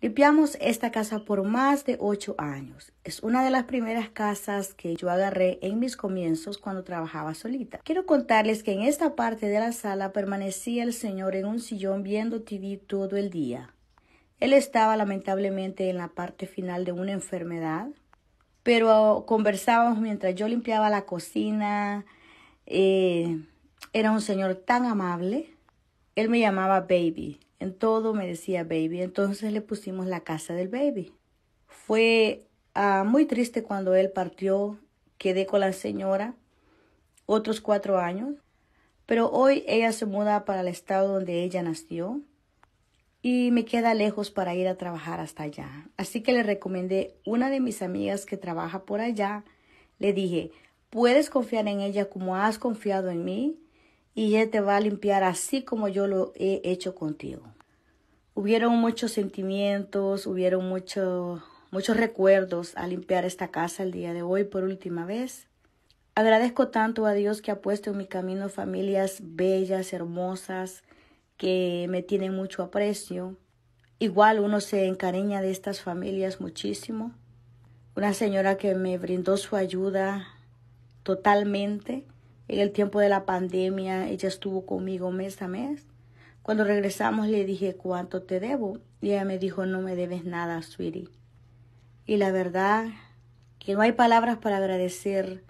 Limpiamos esta casa por más de ocho años. Es una de las primeras casas que yo agarré en mis comienzos cuando trabajaba solita. Quiero contarles que en esta parte de la sala permanecía el señor en un sillón viendo TV todo el día. Él estaba lamentablemente en la parte final de una enfermedad, pero conversábamos mientras yo limpiaba la cocina. Eh, era un señor tan amable. Él me llamaba baby en todo me decía baby. Entonces le pusimos la casa del baby. Fue ah, muy triste cuando él partió. Quedé con la señora otros cuatro años. Pero hoy ella se muda para el estado donde ella nació y me queda lejos para ir a trabajar hasta allá. Así que le recomendé una de mis amigas que trabaja por allá. Le dije, puedes confiar en ella como has confiado en mí y ella te va a limpiar así como yo lo he hecho contigo. Hubieron muchos sentimientos, hubieron mucho, muchos recuerdos a limpiar esta casa el día de hoy por última vez. Agradezco tanto a Dios que ha puesto en mi camino familias bellas, hermosas, que me tienen mucho aprecio. Igual uno se encariña de estas familias muchísimo. Una señora que me brindó su ayuda totalmente en el tiempo de la pandemia, ella estuvo conmigo mes a mes. Cuando regresamos le dije cuánto te debo y ella me dijo no me debes nada, sweetie. Y la verdad que no hay palabras para agradecer.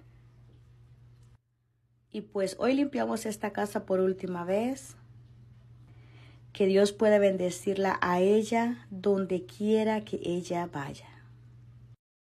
Y pues hoy limpiamos esta casa por última vez. Que Dios pueda bendecirla a ella donde quiera que ella vaya.